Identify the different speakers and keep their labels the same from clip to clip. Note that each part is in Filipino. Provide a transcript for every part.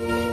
Speaker 1: you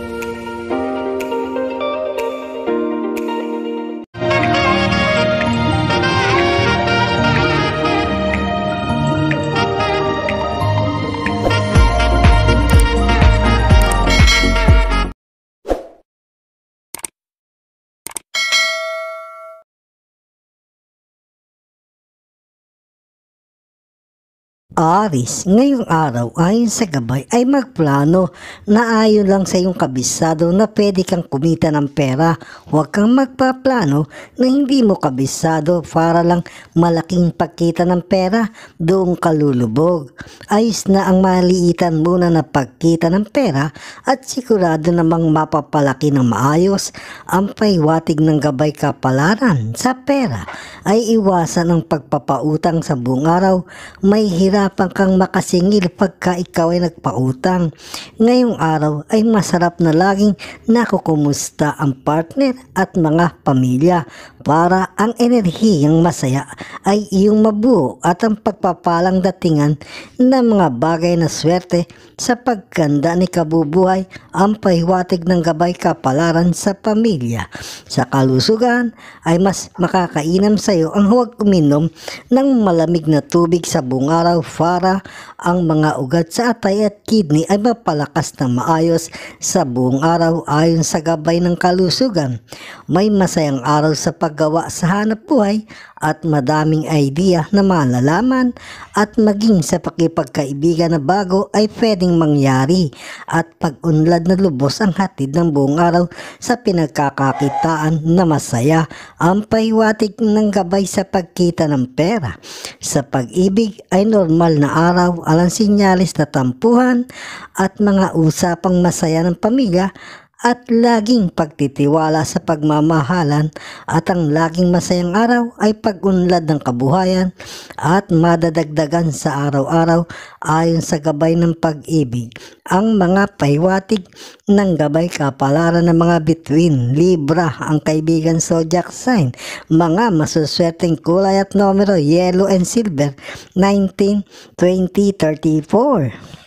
Speaker 1: Aris, ngayong araw ayon sa gabay ay magplano na ayon lang sa iyong kabisado na pwede kang kumita ng pera. Huwag kang magpaplano na hindi mo kabisado para lang malaking pagkita ng pera doong kalulubog. Ayos na ang maliitan muna na pagkita ng pera at sigurado namang mapapalaki ng maayos ang paywatig ng gabay kapalaran sa pera ay iwasan ang pagpapautang sa buong araw. May hirap Nahihirapan kang makasingil pagka ikaw ay nagpautang. Ngayong araw ay masarap na laging nakukumusta ang partner at mga pamilya para ang enerhiyang masaya ay iyong mabuo at ang pagpapalang datingan ng mga bagay na swerte sa pagkanda ni kabubuhay ang pahiwatig ng gabay kapalaran sa pamilya. Sa kalusugan ay mas makakainam sa iyo ang huwag uminom ng malamig na tubig sa buong araw Farah, ang mga ugat sa atay at kidney ay mapalakas ng maayos sa buong araw ayon sa gabay ng kalusugan. May masayang araw sa paggawa sa hanap buhay at madaming idea na malalaman at maging sa pakipagkaibigan na bago ay pwedeng mangyari at pag-unlad na lubos ang hatid ng buong araw sa pinagkakakitaan na masaya ang paiwatik ng gabay sa pagkita ng pera. Sa pag-ibig ay normal normal na araw alang sinyalis na tampuhan at mga usapang masaya ng pamilya at laging pagtitiwala sa pagmamahalan at ang laging masayang araw ay pagunlad ng kabuhayan at madadagdagan sa araw-araw ayon sa gabay ng pag-ibig. Ang mga pahiwatig ng gabay kapalaran ng mga bituin, Libra, ang kaibigan zodiac sign, mga masuswerteng kulay at numero, yellow and silver, 19, 20, 34.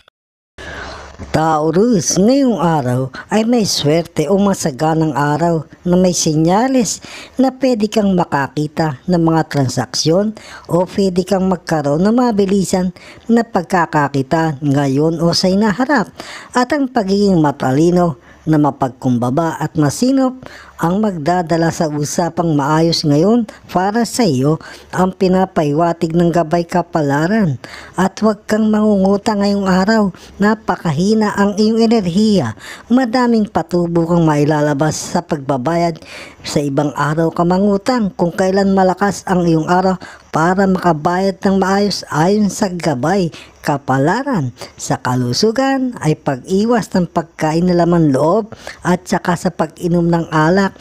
Speaker 1: Taurus, ngayong araw ay may swerte o masaganang araw na may senyales na pwede kang makakita ng mga transaksyon o pwede kang magkaroon ng mabilisan na pagkakakita ngayon o sa inaharap at ang pagiging matalino na mapagkumbaba at masinop ang magdadala sa usapang maayos ngayon para sa iyo ang pinapaywatig ng gabay kapalaran. At huwag kang mangunguta ngayong araw, napakahina ang iyong enerhiya. Madaming patubo kang mailalabas sa pagbabayad sa ibang araw ka mangutang kung kailan malakas ang iyong araw para makabayad ng maayos ayon sa gabay kapalaran. Sa kalusugan ay pag-iwas ng pagkain na laman loob at saka sa pag-inom ng alak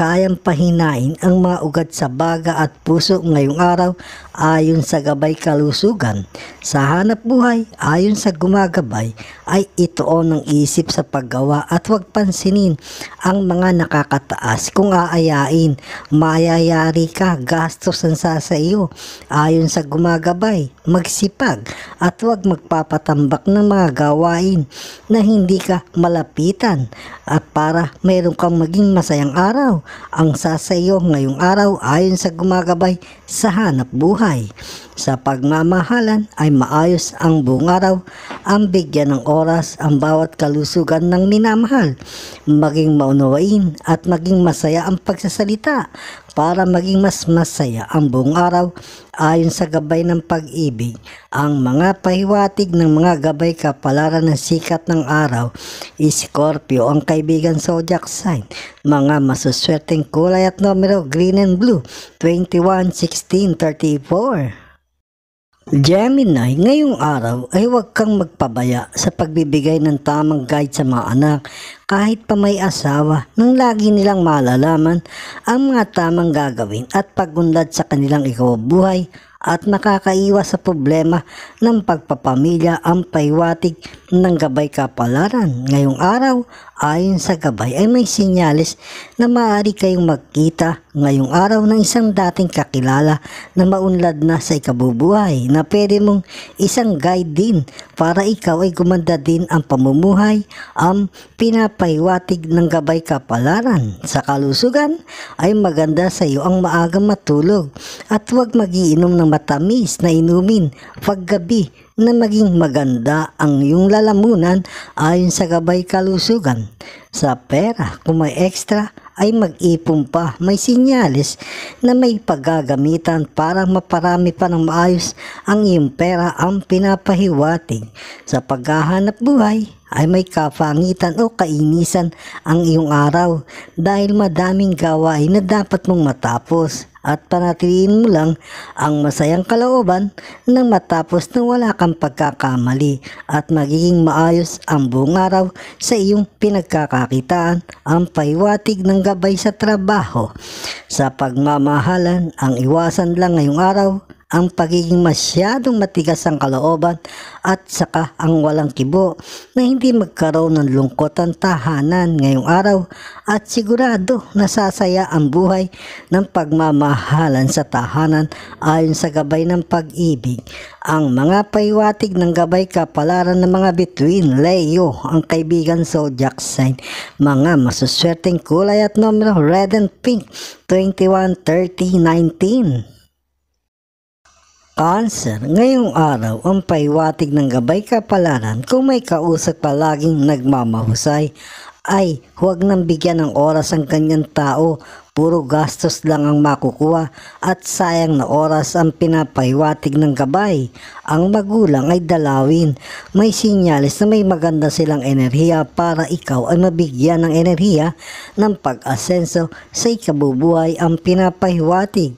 Speaker 1: kayang pahinain ang mga ugat sa baga at puso ngayong araw ayon sa gabay kalusugan. Sa hanap buhay, ayon sa gumagabay, ay itoon ang isip sa paggawa at huwag pansinin ang mga nakakataas. Kung aayain, mayayari ka, gastos ang sa iyo. Ayon sa gumagabay, magsipag at huwag magpapatambak ng mga gawain na hindi ka malapitan at para mayroon kang maging masayang araw ang sasayo ngayong araw ayon sa gumagabay sa hanap buhay. Sa pagmamahalan ay maayos ang buong araw, ang bigyan ng oras ang bawat kalusugan ng minamahal, maging maunawain at maging masaya ang pagsasalita para maging mas masaya ang buong araw ayon sa gabay ng pag-ibig. Ang mga pahiwatig ng mga gabay kapalaran ng sikat ng araw, is Scorpio ang kaibigan zodiac sign, mga masuswerteng kulay at numero green and blue, 21, 16, 34. Gemini, ngayong araw ay huwag kang magpabaya sa pagbibigay ng tamang guide sa mga anak kahit pa may asawa nang lagi nilang malalaman ang mga tamang gagawin at pagunlad sa kanilang ikaw-buhay at makakaiwas sa problema ng pagpapamilya ang paiwatig ng gabay kapalaran. Ngayong araw, ayon sa gabay ay may sinyalis na maaari kayong magkita ngayong araw ng isang dating kakilala na maunlad na sa ikabubuhay na pwede mong isang guide din para ikaw ay gumanda din ang pamumuhay ang pinapaiwatig ng gabay kapalaran. Sa kalusugan ay maganda sa iyo ang maagang matulog at huwag magiinom ng matamis na inumin paggabi na maging maganda ang iyong lalamunan ayon sa gabay kalusugan. Sa pera, kung may extra ay mag-ipon pa. May sinyalis na may paggagamitan para maparami pa ng maayos ang iyong pera ang pinapahiwatig sa paghahanap buhay ay may kapangitan o kainisan ang iyong araw dahil madaming gawain na dapat mong matapos at panatiliin mo lang ang masayang kalooban nang matapos na wala kang pagkakamali at magiging maayos ang buong araw sa iyong pinagkakakitaan ang paiwatig ng gabay sa trabaho. Sa pagmamahalan, ang iwasan lang ngayong araw ang pagiging masyadong matigas ang kalooban at saka ang walang kibo na hindi magkaroon ng lungkot ang tahanan ngayong araw at sigurado nasasaya ang buhay ng pagmamahalan sa tahanan ayon sa gabay ng pag-ibig. Ang mga paiwatig ng gabay kapalaran ng mga between Leo, ang kaibigan zodiac sign, mga masuswerteng kulay at numero red and pink 21, 30, 19. Answer, ngayong araw ang paiwatig ng gabay kapalaran kung may kausap palaging nagmamahusay ay huwag nang bigyan ng oras ang kanyang tao, puro gastos lang ang makukuha at sayang na oras ang pinapaiwatig ng gabay. Ang magulang ay dalawin, may sinyalis na may maganda silang enerhiya para ikaw ay mabigyan ng enerhiya ng pag-asenso sa ikabubuhay ang pinapaiwatig.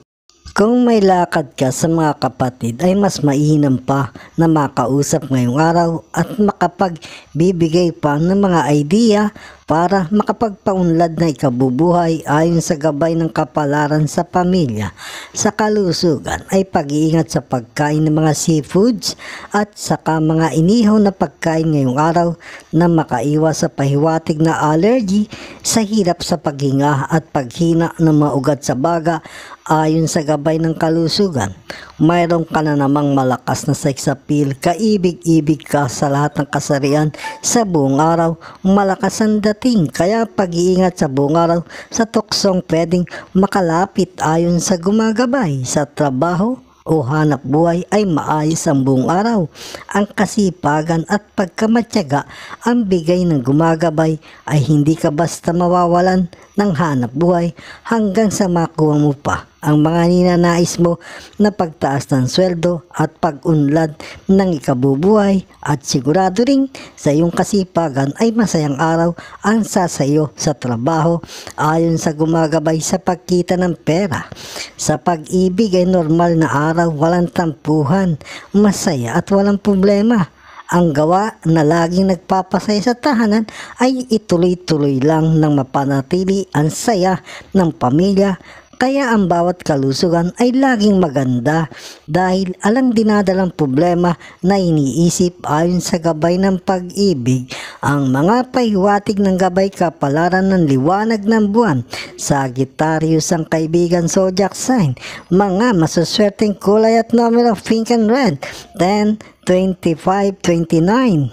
Speaker 1: Kung may lakad ka sa mga kapatid ay mas mainam pa na makausap ngayong araw at makapagbibigay pa ng mga idea para makapagpaunlad na ikabubuhay ayon sa gabay ng kapalaran sa pamilya. Sa kalusugan ay pag-iingat sa pagkain ng mga seafoods at saka mga inihaw na pagkain ngayong araw na makaiwas sa pahiwatig na allergy sa hirap sa paghinga at paghina ng mga ugat sa baga ayon sa gabay ng kalusugan mayroon ka na namang malakas na sex appeal, kaibig-ibig ka sa lahat ng kasarian sa buong araw, malakas ang dating, kaya pag-iingat sa buong araw sa tuksong pwedeng makalapit ayon sa gumagabay sa trabaho, o hanap buhay ay maayos ang buong araw. Ang kasipagan at pagkamatyaga ang bigay ng gumagabay ay hindi ka basta mawawalan ng hanap buhay hanggang sa makuha mo pa ang mga ninanais mo na pagtaas ng sweldo at pag-unlad ng ikabubuhay at sigurado ring sa iyong kasipagan ay masayang araw ang sasayo sa trabaho ayon sa gumagabay sa pagkita ng pera. Sa pag-ibig ay normal na araw, walang tampuhan, masaya at walang problema. Ang gawa na laging nagpapasaya sa tahanan ay ituloy-tuloy lang ng mapanatili ang saya ng pamilya, kaya ang bawat kalusugan ay laging maganda dahil alang dinadalang problema na iniisip ayon sa gabay ng pag-ibig ang mga pahiwatig ng gabay kapalaran ng liwanag ng buwan sa Sagittarius ang kaibigan zodiac sign mga masuswerteng kulay at numero of pink and red 10, 25, 29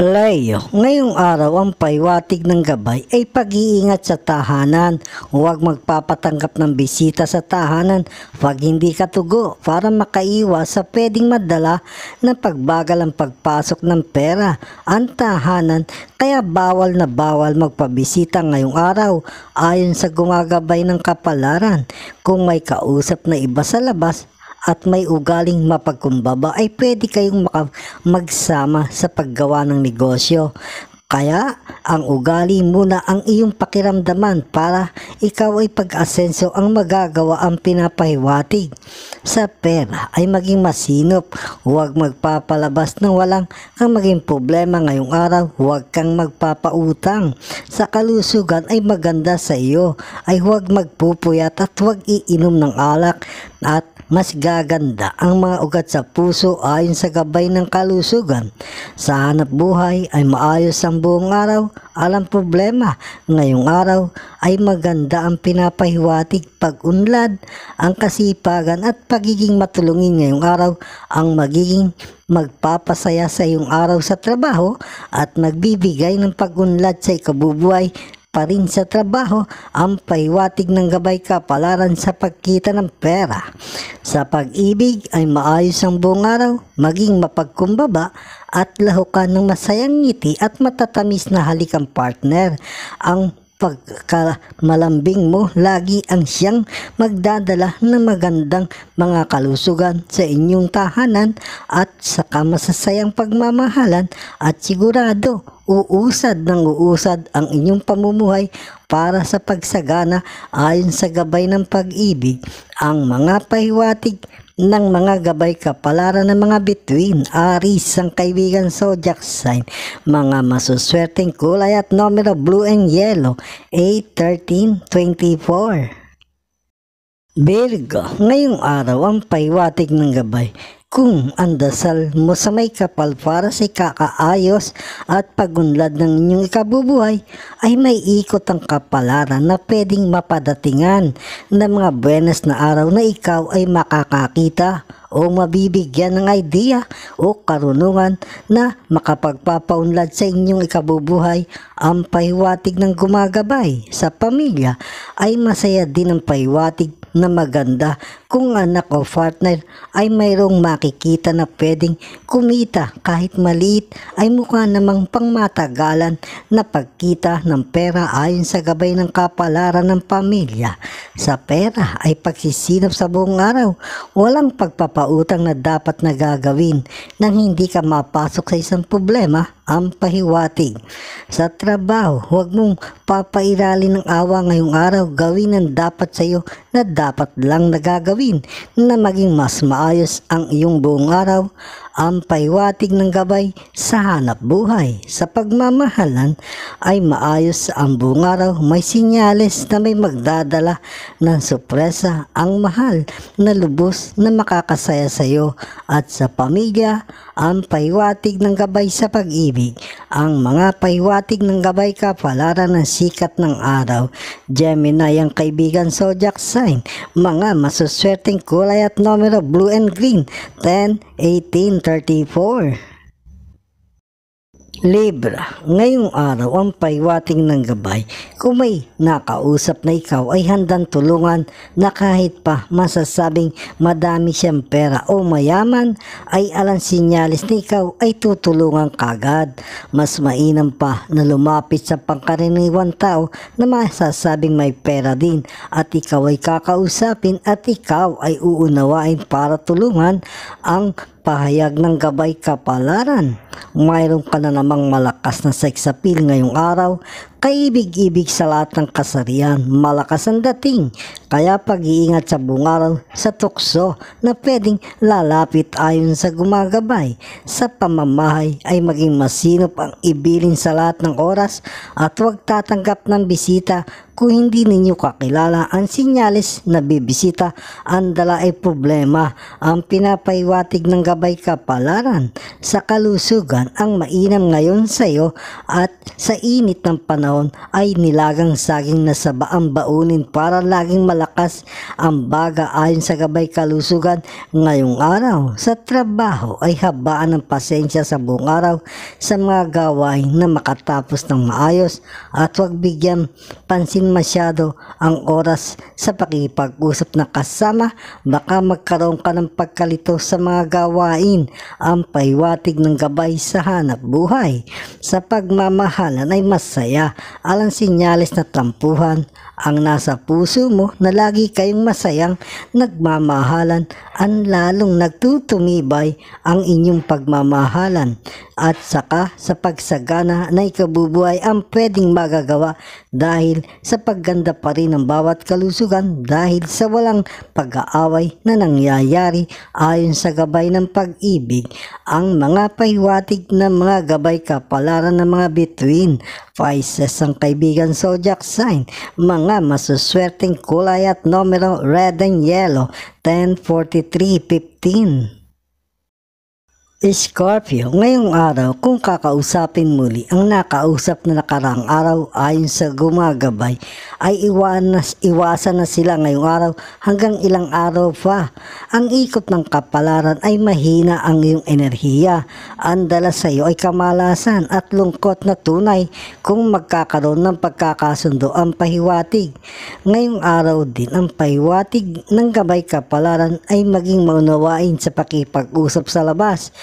Speaker 1: Leo, ngayong araw ang paiwatig ng gabay ay pag-iingat sa tahanan. Huwag magpapatanggap ng bisita sa tahanan pag hindi katugo para makaiwas sa pwedeng madala na pagbagal ang pagpasok ng pera ang tahanan kaya bawal na bawal magpabisita ngayong araw ayon sa gumagabay ng kapalaran. Kung may kausap na iba sa labas at may ugaling mapagkumbaba ay pwede kayong magsama sa paggawa ng negosyo. Kaya ang ugali muna ang iyong pakiramdaman para ikaw ay pag-asenso ang magagawa ang pinapahiwatig. Sa pera ay maging masinop, huwag magpapalabas ng walang ang maging problema ngayong araw, huwag kang magpapautang. Sa kalusugan ay maganda sa iyo, ay huwag magpupuyat at huwag iinom ng alak at mas gaganda ang mga ugat sa puso ayon sa gabay ng kalusugan. Sa hanap buhay ay maayos ang buong araw, alam problema. Ngayong araw ay maganda ang pinapahiwatig pag-unlad, ang kasipagan at pagiging matulungin ngayong araw ang magiging magpapasaya sa iyong araw sa trabaho at nagbibigay ng pag-unlad sa ikabubuhay pa rin sa trabaho ang paiwatig ng gabay kapalaran sa pagkita ng pera. Sa pag-ibig ay maayos ang buong araw, maging mapagkumbaba at lahukan ng masayang ngiti at matatamis na halikang partner. Ang pagkamalambing mo, lagi ang siyang magdadala ng magandang mga kalusugan sa inyong tahanan at sa kamasasayang pagmamahalan at sigurado uusad ng uusad ang inyong pamumuhay para sa pagsagana ayon sa gabay ng pag-ibig. Ang mga pahiwatig ng mga gabay kapalaran ng mga bituin, aris ang kaibigan zodiac sign, mga masuswerteng kulay at numero blue and yellow, 8-13-24. Virgo, ngayong araw ang paiwatig ng gabay kung ang dasal mo sa may kapal para sa kakaayos at pagunlad ng inyong ikabubuhay, ay may ikot ang kapalaran na pwedeng mapadatingan ng mga buenas na araw na ikaw ay makakakita o mabibigyan ng idea o karunungan na makapagpapaunlad sa inyong ikabubuhay, ang pahiwatig ng gumagabay sa pamilya ay masaya din ang pahiwatig na maganda kung anak o partner ay mayroong makikita na pwedeng kumita kahit maliit ay mukha namang pangmatagalan na pagkita ng pera ayon sa gabay ng kapalaran ng pamilya. Sa pera ay pagsisinap sa buong araw, walang pagpapalala pautang na dapat na gagawin nang hindi ka mapasok sa isang problema ang pahiwatig. Sa trabaho, huwag mong papairali ng awa ngayong araw. Gawin ang dapat sa iyo na dapat lang nagagawin na maging mas maayos ang iyong buong araw. Ang pahiwatig ng gabay sa hanap buhay. Sa pagmamahalan ay maayos ang buong araw. May sinyales na may magdadala ng supresa ang mahal na lubos na makakasaya sa iyo at sa pamilya ang pahiwatig ng gabay sa pag-ibig pag ang mga paiwatig ng gabay kapalaran ng sikat ng araw, Gemini ang kaibigan zodiac sign, mga masuswerteng kulay at numero blue and green, 10, 18, 34. Libra, ngayong araw ang paiwating ng gabay kung may nakausap na ikaw ay handang tulungan na kahit pa masasabing madami siyang pera o mayaman ay alang sinyalis na ikaw ay tutulungan kagad. Mas mainam pa na lumapit sa pangkaraniwan tao na masasabing may pera din at ikaw ay kakausapin at ikaw ay uunawain para tulungan ang pahayag ng gabay kapalaran. Mayroon ka na namang malakas na sex appeal ngayong araw Kaibig-ibig sa lahat ng kasarian, malakas ang dating. Kaya pag-iingat sa bungaran, sa tukso na pwedeng lalapit ayon sa gumagabay. Sa pamamahay ay maging masinop ang ibilin sa lahat ng oras at huwag tatanggap ng bisita kung hindi ninyo kakilala ang sinyalis na bibisita ang dala ay problema ang pinapaiwatig ng gabay kapalaran sa kalusugan ang mainam ngayon sa iyo at sa init ng panahon panahon ay nilagang saging na saba ang baunin para laging malakas ang baga ayon sa gabay kalusugan ngayong araw. Sa trabaho ay habaan ng pasensya sa buong araw sa mga gawain na makatapos ng maayos at huwag bigyan pansin masyado ang oras sa pakipag-usap na kasama baka magkaroon ka ng pagkalito sa mga gawain ang paiwatig ng gabay sa hanap buhay. Sa pagmamahalan ay masaya alang sinyales na trampuhan ang nasa puso mo na lagi kayong masayang nagmamahalan ang lalong nagtutumibay ang inyong pagmamahalan at saka sa pagsagana na ikabubuhay ang pwedeng magagawa dahil sa pagganda pa rin ng bawat kalusugan dahil sa walang pag-aaway na nangyayari ayon sa gabay ng pag-ibig ang mga pahiwatig ng mga gabay kapalaran ng mga between Pisces ang kaibigan zodiac sign mga mga masuswerteng kulay at numero red and yellow 10, 43, 15. Scorpio, ngayong araw kung kakausapin muli ang nakausap na nakarang araw ayon sa gumagabay ay iwanas, iwasan na sila ngayong araw hanggang ilang araw pa. Ang ikot ng kapalaran ay mahina ang iyong enerhiya. Ang dala sa iyo ay kamalasan at lungkot na tunay kung magkakaroon ng pagkakasundo ang pahiwatig. Ngayong araw din ang pahiwatig ng gabay kapalaran ay maging maunawain sa pakipag-usap sa labas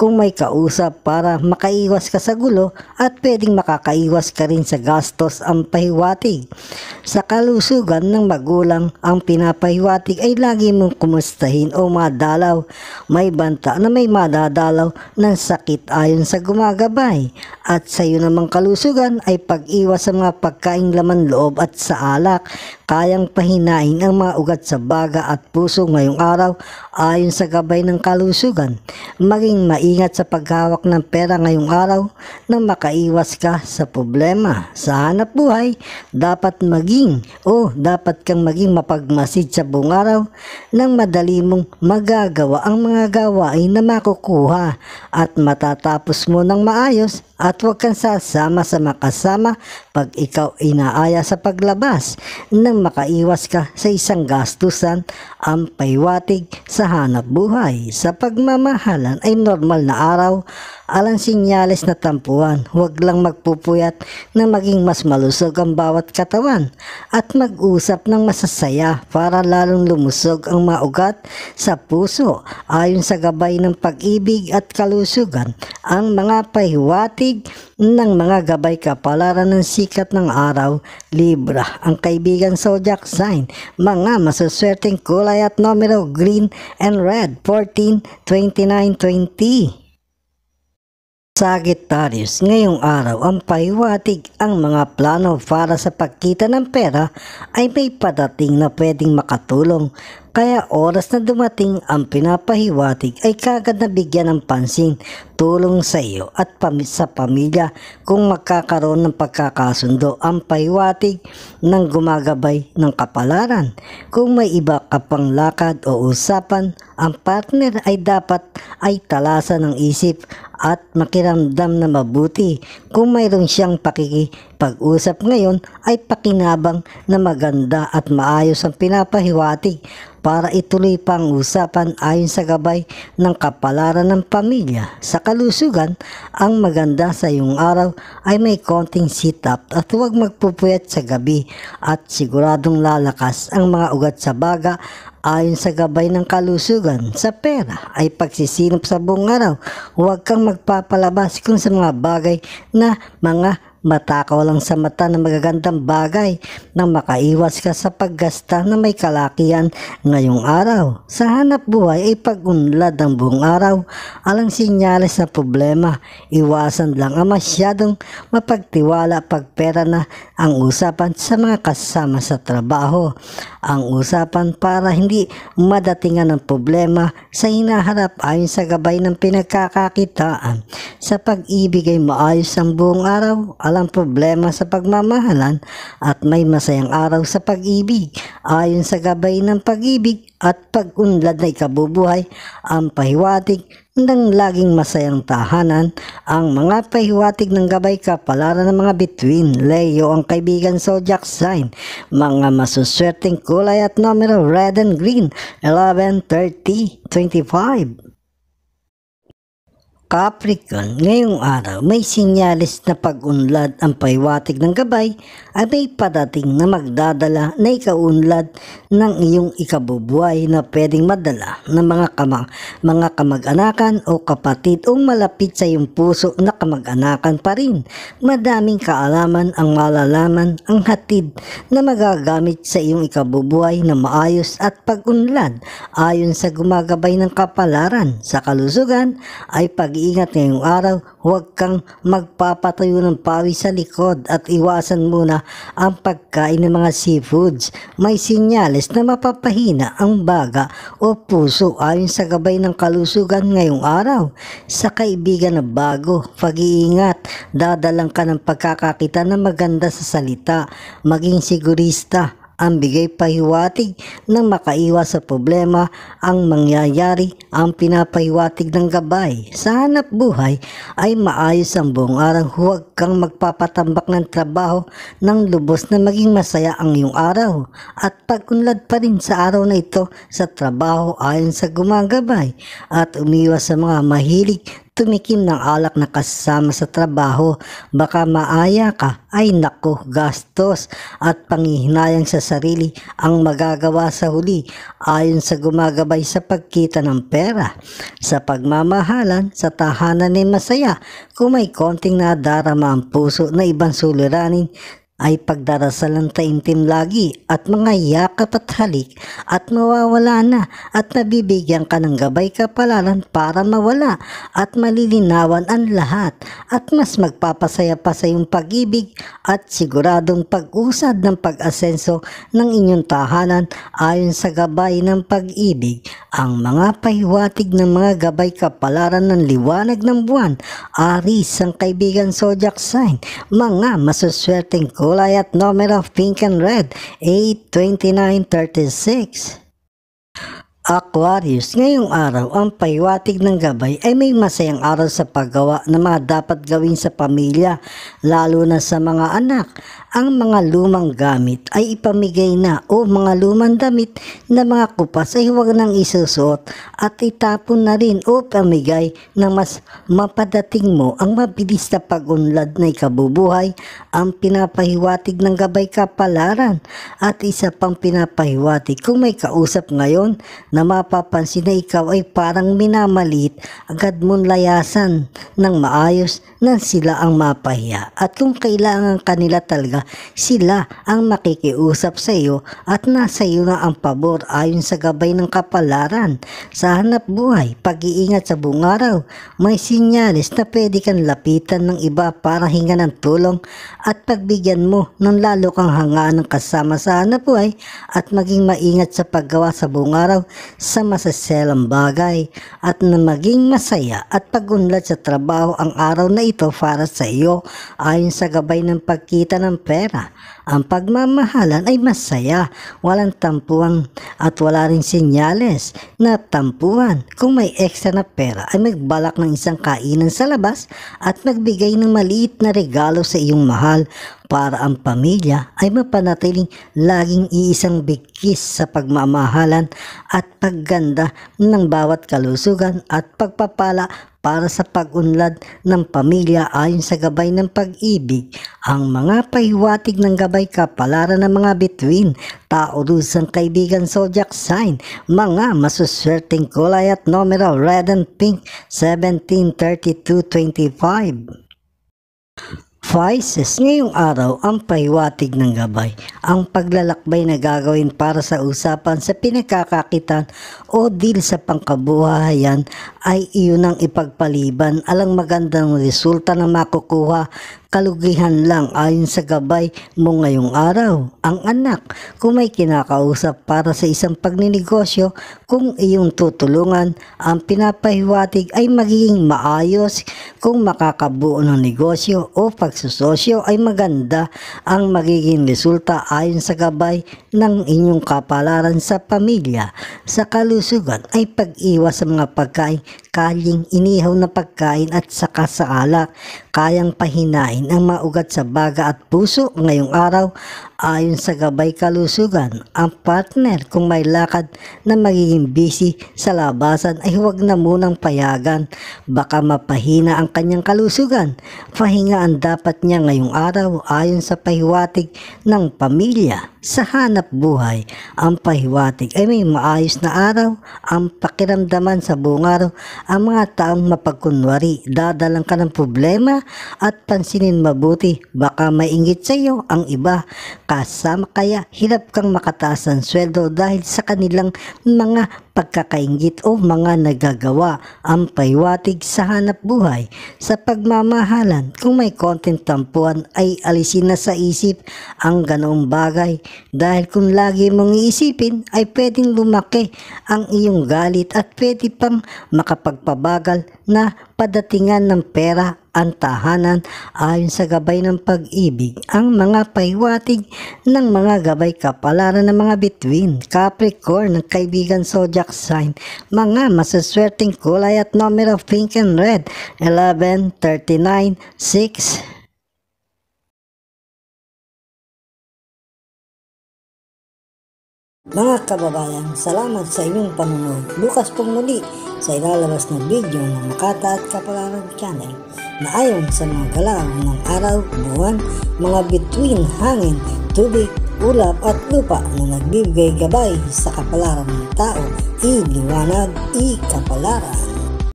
Speaker 1: kung may kausap para makaiwas ka sa gulo at pwedeng makakaiwas ka rin sa gastos ang pahiwatig. Sa kalusugan ng magulang, ang pinapahiwatig ay lagi mong kumustahin o madalaw. May banta na may madadalaw ng sakit ayon sa gumagabay. At sa iyo namang kalusugan ay pag-iwas sa mga pagkaing laman loob at sa alak. Kayang pahinain ang mga ugat sa baga at puso ngayong araw ayon sa gabay ng kalusugan. Maging mai mag-ingat sa paghawak ng pera ngayong araw na makaiwas ka sa problema. Sa hanap buhay, dapat maging o dapat kang maging mapagmasid sa buong araw nang madali mong magagawa ang mga gawain na makukuha at matatapos mo ng maayos at huwag kang sasama sa makasama pag ikaw inaaya sa paglabas nang makaiwas ka sa isang gastusan ang paiwatig sa hanap buhay. Sa pagmamahalan ay normal mahal na araw Alang sinyales na tampuan, huwag lang magpupuyat na maging mas malusog ang bawat katawan at mag-usap ng masasaya para lalong lumusog ang maugat sa puso ayon sa gabay ng pag-ibig at kalusugan ang mga pahiwatig ng mga gabay kapalaran ng sikat ng araw, Libra, ang kaibigan zodiac sign, mga masuswerteng kulay at numero green and red, 14, 29, 20. Sagittarius, ngayong araw ang paiwatig ang mga plano para sa pagkita ng pera ay may padating na pwedeng makatulong. Kaya oras na dumating ang pinapahiwatig ay kagad na bigyan ng pansin, tulong sa iyo at pam sa pamilya kung magkakaroon ng pagkakasundo ang paiwatig ng gumagabay ng kapalaran. Kung may iba ka pang lakad o usapan ang partner ay dapat ay talasa ng isip at makiramdam na mabuti. Kung mayroon siyang pakikipag-usap ngayon ay pakinabang na maganda at maayos ang pinapahiwatig para ituloy pang usapan ayon sa gabay ng kapalaran ng pamilya. Sa kalusugan, ang maganda sa iyong araw ay may konting sit-up at huwag magpupuyat sa gabi at siguradong lalakas ang mga ugat sa baga Ayon sa gabay ng kalusugan, sa pera ay pagsisinop sa buong araw. Huwag kang magpapalabas kung sa mga bagay na mga Matakaw lang sa mata ng magagandang bagay nang makaiwas ka sa paggasta na may kalakian ngayong araw. Sa hanap buhay ay pagunlad ang buong araw. Alang sinyalis sa problema, iwasan lang ang masyadong mapagtiwala pag pera na ang usapan sa mga kasama sa trabaho. Ang usapan para hindi madatingan ng problema sa hinaharap ayon sa gabay ng pinagkakakitaan. Sa pag-ibig ay maayos ang buong araw walang problema sa pagmamahalan at may masayang araw sa pag-ibig. Ayon sa gabay ng pag-ibig at pag-unlad na ikabubuhay, ang pahiwatig ng laging masayang tahanan, ang mga pahiwatig ng gabay kapalaran ng mga between, Leo ang kaibigan zodiac sign, mga masuswerteng kulay at numero red and green, 11, 30, 25. Capricorn, ngayong araw may sinyalis na pag-unlad ang paiwatig ng gabay ay may padating na magdadala na ikaunlad ng iyong ikabubuhay na pwedeng madala ng mga, kamang, mga kamag-anakan o kapatid o malapit sa iyong puso na kamag-anakan pa rin. Madaming kaalaman ang malalaman ang hatid na magagamit sa iyong ikabubuhay na maayos at pag-unlad ayon sa gumagabay ng kapalaran sa kalusugan ay pag-iingat ngayong araw huwag kang magpapatayo ng pawis sa likod at iwasan muna ang pagkain ng mga seafoods, may sinyales na mapapahina ang baga o puso ayon sa gabay ng kalusugan ngayong araw. Sa kaibigan na bago, pag-iingat, dadalang ka ng pagkakakita na maganda sa salita, maging sigurista, ang bigay pahiwatig ng makaiwas sa problema ang mangyayari ang pinapahiwatig ng gabay. Sa hanap buhay ay maayos ang buong araw huwag kang magpapatambak ng trabaho ng lubos na maging masaya ang iyong araw at pagkunlad pa rin sa araw na ito sa trabaho ayon sa gumagabay at umiwas sa mga mahilig tumikim ng alak na kasama sa trabaho. Baka maaya ka. Ay nako, gastos at panghihinayang sa sarili ang magagawa sa huli ayon sa gumagabay sa pagkita ng pera. Sa pagmamahalan, sa tahanan ni masaya, kung may konting nadarama ang puso na ibang suliranin, ay pagdarasal ng taimtim lagi at mga yakap at halik at mawawala na at nabibigyan ka ng gabay kapalaran para mawala at malilinawan ang lahat at mas magpapasaya pa sa iyong pag-ibig at siguradong pag-usad ng pag-asenso ng inyong tahanan ayon sa gabay ng pag-ibig ang mga pahiwatig ng mga gabay kapalaran ng liwanag ng buwan, aris ang kaibigan zodiac sign, mga masuswerteng ko Kulay at of pink and red, 8, 29, 36. Aquarius, ngayong araw ang paiwatig ng gabay ay may masayang araw sa paggawa na mga dapat gawin sa pamilya, lalo na sa mga anak. Ang mga lumang gamit ay ipamigay na o mga lumang damit na mga kupas ay huwag nang isusot at itapon na rin o pamigay na mas mapadating mo ang mabilis na pagunlad na ikabubuhay, ang pinapahiwatig ng gabay kapalaran at isa pang pinapahiwatig kung may kausap ngayon na na mapapansin na ikaw ay parang minamalit, agad mong layasan ng maayos nang sila ang mapahiya. At kung kailangan kanila talaga, sila ang makikiusap sa iyo at nasa iyo na ang pabor ayon sa gabay ng kapalaran. Sa hanap buhay, pag-iingat sa buong araw, may sinyalis na pwede kang lapitan ng iba para hinga ng tulong at pagbigyan mo ng lalo kang hangaan ng kasama sa hanap buhay at maging maingat sa paggawa sa buong araw sa masaselang bagay at na maging masaya at pagunlad sa trabaho ang araw na ito para sa iyo ayon sa gabay ng pagkita ng pera. Ang pagmamahalan ay masaya, walang tampuan at wala rin sinyales na tampuan. Kung may ekstra na pera ay magbalak ng isang kainan sa labas at magbigay ng maliit na regalo sa iyong mahal para ang pamilya ay mapanatiling laging iisang bigkis sa pagmamahalan at pagganda ng bawat kalusugan at pagpapala para sa pagunlad ng pamilya ayon sa gabay ng pag-ibig. Ang mga pahiwatig ng gabay kapalaran ng mga between, tao taurusang kaibigan zodiac sign, mga masuswerteng kulay at numeral red and pink 173225. Vices, ngayong araw ang paiwatig ng gabay, ang paglalakbay na gagawin para sa usapan sa pinagkakakitan o deal sa pangkabuhayan ay iyon ang ipagpaliban alang magandang resulta na makukuha kalugihan lang ayon sa gabay mo ngayong araw. Ang anak, kung may kinakausap para sa isang pagninegosyo, kung iyong tutulungan, ang pinapahiwatig ay magiging maayos kung makakabuo ng negosyo o pagsusosyo ay maganda ang magiging resulta ayon sa gabay ng inyong kapalaran sa pamilya. Sa kalusugan ay pag-iwas sa mga pagkain, kaling inihaw na pagkain at saka sa alak, kayang pahinain ang maugat sa baga at puso ngayong araw ayon sa gabay kalusugan. Ang partner kung may lakad na magiging busy sa labasan ay huwag na munang payagan. Baka mapahina ang kanyang kalusugan. Pahinga ang dapat niya ngayong araw ayon sa pahiwatig ng pamilya. Sa hanap buhay, ang pahiwatig ay may maayos na araw, ang pakiramdaman sa buong araw, ang mga taong mapagkunwari, dadalang ka ng problema at pansinin mabuti, baka maingit sa iyo ang iba kasama kaya hirap kang makataas ng sweldo dahil sa kanilang mga pagkakaingit o mga nagagawa ang paywatig sa hanap buhay. Sa pagmamahalan, kung may content tampuan ay alisin na sa isip ang ganoong bagay dahil kung lagi mong iisipin ay pwedeng lumaki ang iyong galit at pwede pang makapagpabagal na padatingan ng pera ang tahanan ayon sa gabay ng pag-ibig, ang mga paiwatig ng mga gabay kapalaran ng mga between, Capricorn ng kaibigan Zodiac sign, mga masaswerteng kulay at numero pink and red, 11, 39, 6, Mga kababayan, salamat sa inyong panunod. Bukas pong muli sa ilalabas na video ng Makata at Kapalaran Channel na ayon sa mga galaw ng araw, buwan, mga bituin, hangin, tubig, ulap at lupa na nagbibigay gabay sa kapalaran ng tao, i-liwanag, i-kapalaran.